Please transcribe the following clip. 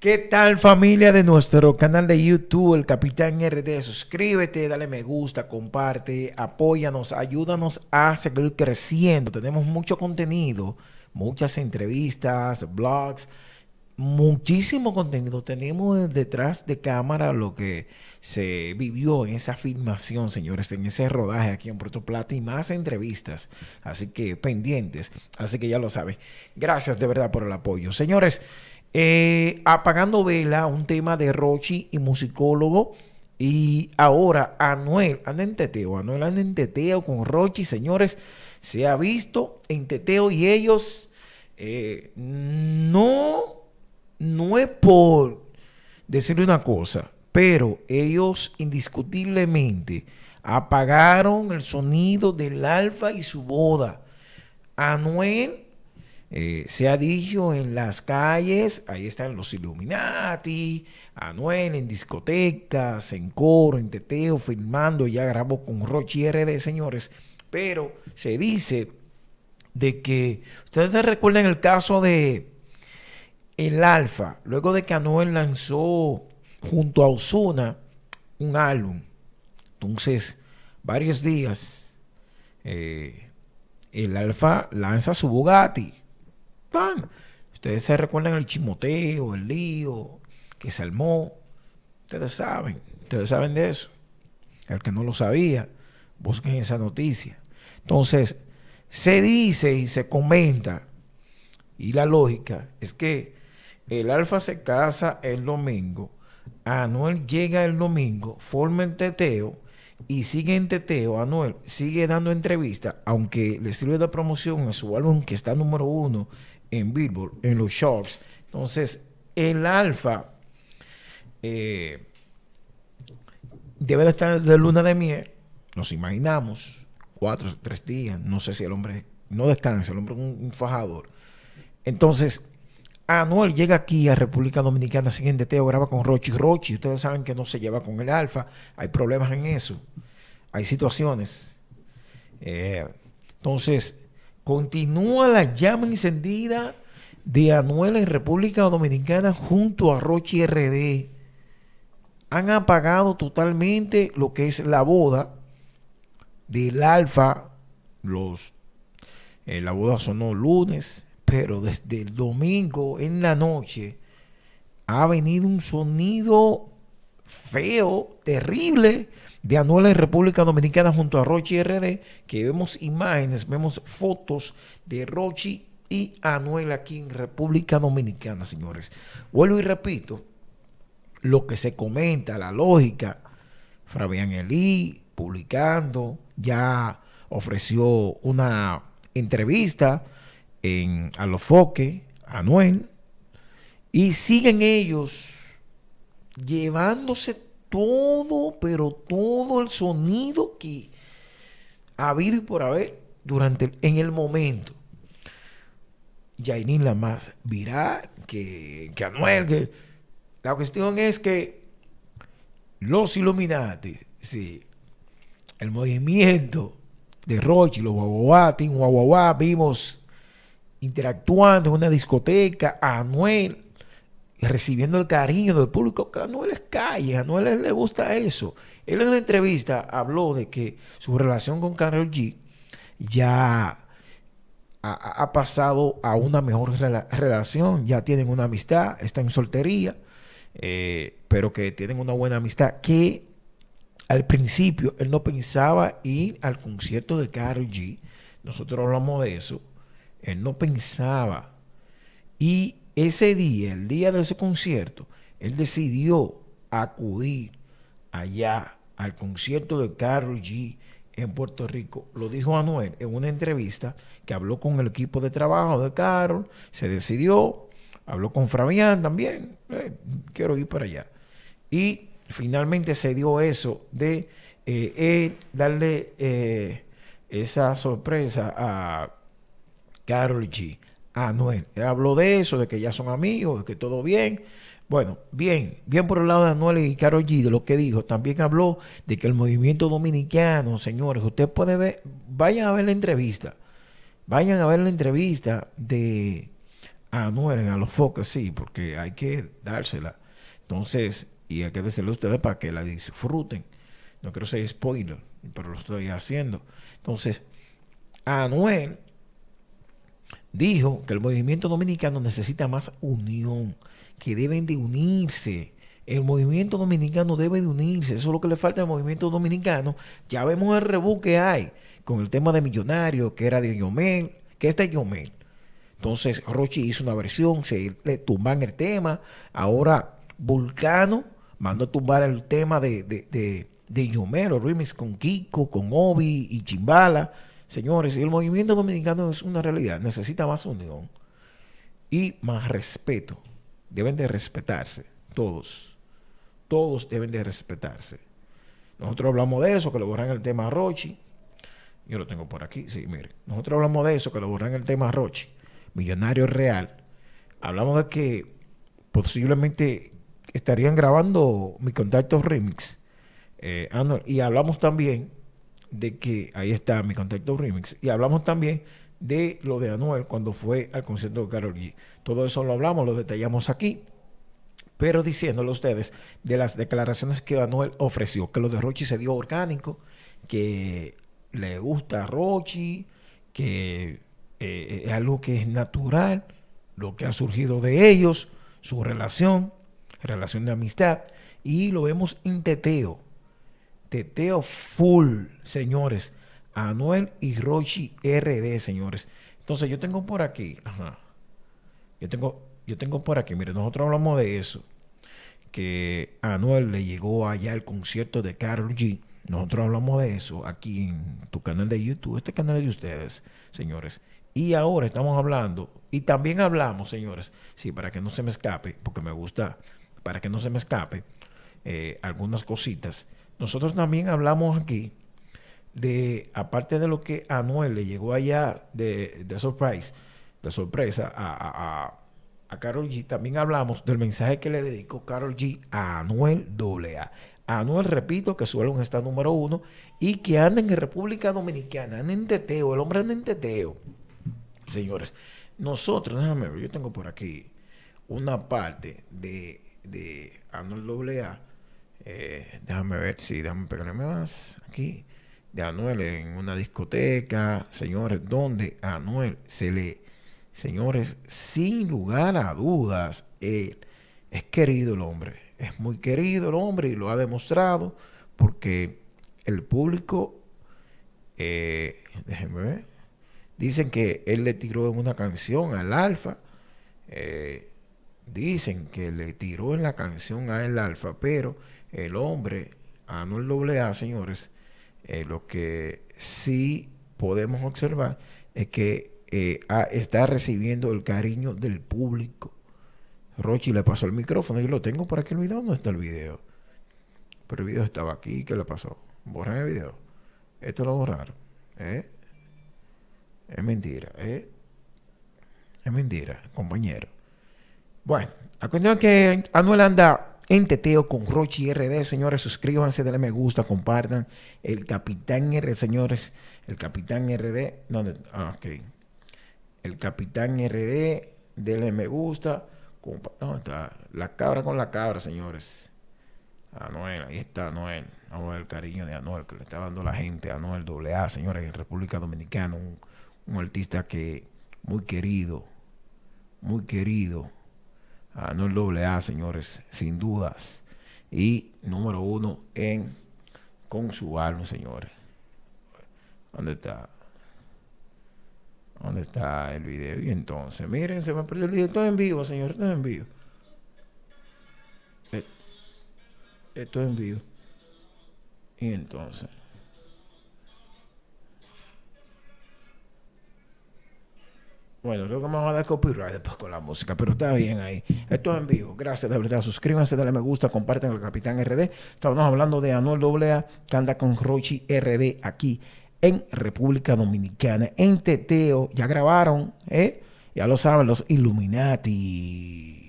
¿Qué tal familia de nuestro canal de YouTube, el Capitán RD? Suscríbete, dale me gusta, comparte, apóyanos, ayúdanos a seguir creciendo. Tenemos mucho contenido, muchas entrevistas, blogs, muchísimo contenido. Tenemos detrás de cámara lo que se vivió en esa filmación, señores, en ese rodaje aquí en Puerto Plata y más entrevistas. Así que pendientes, así que ya lo saben. Gracias de verdad por el apoyo. Señores. Eh, apagando Vela, un tema de Rochi y musicólogo. Y ahora, Anuel, anda en teteo, Anuel anda en teteo con Rochi, señores, se ha visto en teteo y ellos eh, no, no es por decirle una cosa, pero ellos indiscutiblemente apagaron el sonido del alfa y su boda. Anuel eh, se ha dicho en las calles, ahí están los Illuminati, Anuel en discotecas, en coro, en teteo, filmando, ya grabó con Rochi RD, señores, pero se dice de que, ustedes se recuerdan el caso de El Alfa, luego de que Anuel lanzó junto a Ozuna un álbum, entonces varios días, eh, El Alfa lanza su Bugatti, Ustedes se recuerdan el chimoteo, el lío que se armó. Ustedes saben, ustedes saben de eso. El que no lo sabía, busquen esa noticia. Entonces, se dice y se comenta, y la lógica es que el Alfa se casa el domingo, Anuel llega el domingo, forma el teteo y sigue en teteo. Anuel sigue dando entrevistas, aunque le sirve de promoción a su álbum que está número uno en Billboard, en los Sharks. Entonces, el alfa eh, debe de estar de luna de miel, nos imaginamos, cuatro, tres días, no sé si el hombre no descansa, el hombre es un, fajador. Entonces, Anuel llega aquí a República Dominicana sin Teo, graba con Rochi. Rochi, ustedes saben que no se lleva con el alfa, hay problemas en eso, hay situaciones. Eh, entonces, Continúa la llama encendida de Anuel en República Dominicana junto a Rochi RD. Han apagado totalmente lo que es la boda del Alfa. Los, eh, la boda sonó lunes, pero desde el domingo en la noche ha venido un sonido feo, terrible de Anuel en República Dominicana junto a Rochi RD, que vemos imágenes, vemos fotos de Rochi y Anuel aquí en República Dominicana, señores. Vuelvo y repito, lo que se comenta, la lógica, Fabián Elí publicando, ya ofreció una entrevista en, a los foques, Anuel, y siguen ellos llevándose todo, pero todo el sonido que ha habido y por haber durante en el momento. Yainin la más virá que, que Anuel. La cuestión es que los Illuminati, sí, el movimiento de y los Tim vimos interactuando en una discoteca a Anuel recibiendo el cariño del público, que a Noel es calle, a Noel le gusta eso. Él en la entrevista habló de que su relación con Carol G ya ha, pasado a una mejor relación, ya tienen una amistad, están en soltería, eh, pero que tienen una buena amistad, que al principio él no pensaba ir al concierto de Carol G, nosotros hablamos de eso, él no pensaba. Y ese día, el día de ese concierto, él decidió acudir allá al concierto de Carol G en Puerto Rico. Lo dijo Anuel en una entrevista que habló con el equipo de trabajo de Carol, se decidió, habló con Fabián también, eh, quiero ir para allá. Y finalmente se dio eso de eh, darle eh, esa sorpresa a Carol G. Anuel. Ah, habló de eso, de que ya son amigos, de que todo bien. Bueno, bien, bien por el lado de Anuel y Caro G, de lo que dijo. También habló de que el movimiento dominicano, señores, ustedes pueden ver, vayan a ver la entrevista. Vayan a ver la entrevista de Anuel a los focos, sí, porque hay que dársela. Entonces, y hay que dársela a ustedes para que la disfruten. No quiero ser spoiler, pero lo estoy haciendo. Entonces, Anuel dijo que el movimiento dominicano necesita más unión, que deben de unirse. El movimiento dominicano debe de unirse. Eso es lo que le falta al movimiento dominicano. Ya vemos el rebú que hay con el tema de Millonario, que era de Yomel, que es de Yomel. Entonces, Rochi hizo una versión, se le tumban el tema. Ahora, Vulcano mandó a tumbar el tema de, de, de, de Yomel, con Kiko, con Obi y Chimbala. Señores, el movimiento dominicano es una realidad, necesita más unión y más respeto. Deben de respetarse, todos. Todos deben de respetarse. Nosotros hablamos de eso, que lo borran el tema Rochi. Yo lo tengo por aquí, sí, mire. Nosotros hablamos de eso, que lo borran el tema Rochi. Millonario Real. Hablamos de que posiblemente estarían grabando mi contacto remix. Eh, y hablamos también de que ahí está mi contacto remix. Y hablamos también de lo de Anuel cuando fue al concierto de Carol Todo eso lo hablamos, lo detallamos aquí. Pero diciéndole a ustedes de las declaraciones que Anuel ofreció, que lo de Rochi se dio orgánico, que le gusta a Rochi, que eh, eh, es algo que es natural, lo que ha surgido de ellos, su relación, relación de amistad, y lo vemos en teteo Teo full, señores. Anuel y Rochi RD, señores. Entonces, yo tengo por aquí, Yo tengo, yo tengo por aquí, mire, nosotros hablamos de eso. Que Anuel le llegó allá el concierto de Carol G. Nosotros hablamos de eso aquí en tu canal de YouTube, este canal de ustedes, señores. Y ahora estamos hablando, y también hablamos, señores, sí, para que no se me escape, porque me gusta, para que no se me escape, eh, algunas cositas nosotros también hablamos aquí de, aparte de lo que Anuel le llegó allá de, surprise, de sorpresa a, a, Carol G, también hablamos del mensaje que le dedicó Carol G a Anuel AA. Anuel, repito, que su un está número uno y que anda en República Dominicana, en teteo, el hombre anda en teteo. Señores, nosotros, déjame ver, yo tengo por aquí una parte de, de Anuel AA eh, déjame ver si, sí, déjame pegarme más. Aquí, de Anuel en una discoteca. Señores, donde Anuel se le. Señores, sin lugar a dudas, él es querido el hombre. Es muy querido el hombre y lo ha demostrado porque el público. Eh, déjenme ver. Dicen que él le tiró en una canción al Alfa. Eh, dicen que le tiró en la canción a el Alfa, pero el hombre, Anuel A, señores, eh, lo que sí podemos observar es que eh, está recibiendo el cariño del público. Rochi le pasó el micrófono, yo lo tengo para que el video, no está el video? Pero el video estaba aquí, ¿qué le pasó? Borran el video. Esto lo borraron. ¿eh? Es mentira, ¿eh? Es mentira, compañero. Bueno, la cuestión que Anuel anda en Teteo con Rochi RD, señores. Suscríbanse, denle me gusta, compartan. El Capitán R, señores. El Capitán RD. ¿Dónde? Ah, ok. El Capitán RD, denle me gusta. No, está? La cabra con la cabra, señores. Anuel, ahí está Anuel. Vamos a ver el cariño de Anuel que le está dando la gente. A Anuel A, señores, en República Dominicana. Un, un artista que muy querido, muy querido Ah, no no doble A, señores, sin dudas. Y número uno en con su alma, señores. ¿Dónde está? ¿Dónde está el video? Y entonces, miren, se me perdió el video. Esto en vivo, señores, esto en vivo. Eh, esto es en vivo. Y entonces. Bueno, creo que vamos a dar copyright después con la música, pero está bien ahí. Esto es en vivo. Gracias, de verdad. Suscríbanse, denle me gusta, comparten el Capitán RD. Estábamos hablando de Anuel Doblea, que anda con Rochi RD aquí en República Dominicana, en Teteo. Ya grabaron, ¿eh? Ya lo saben, los Illuminati.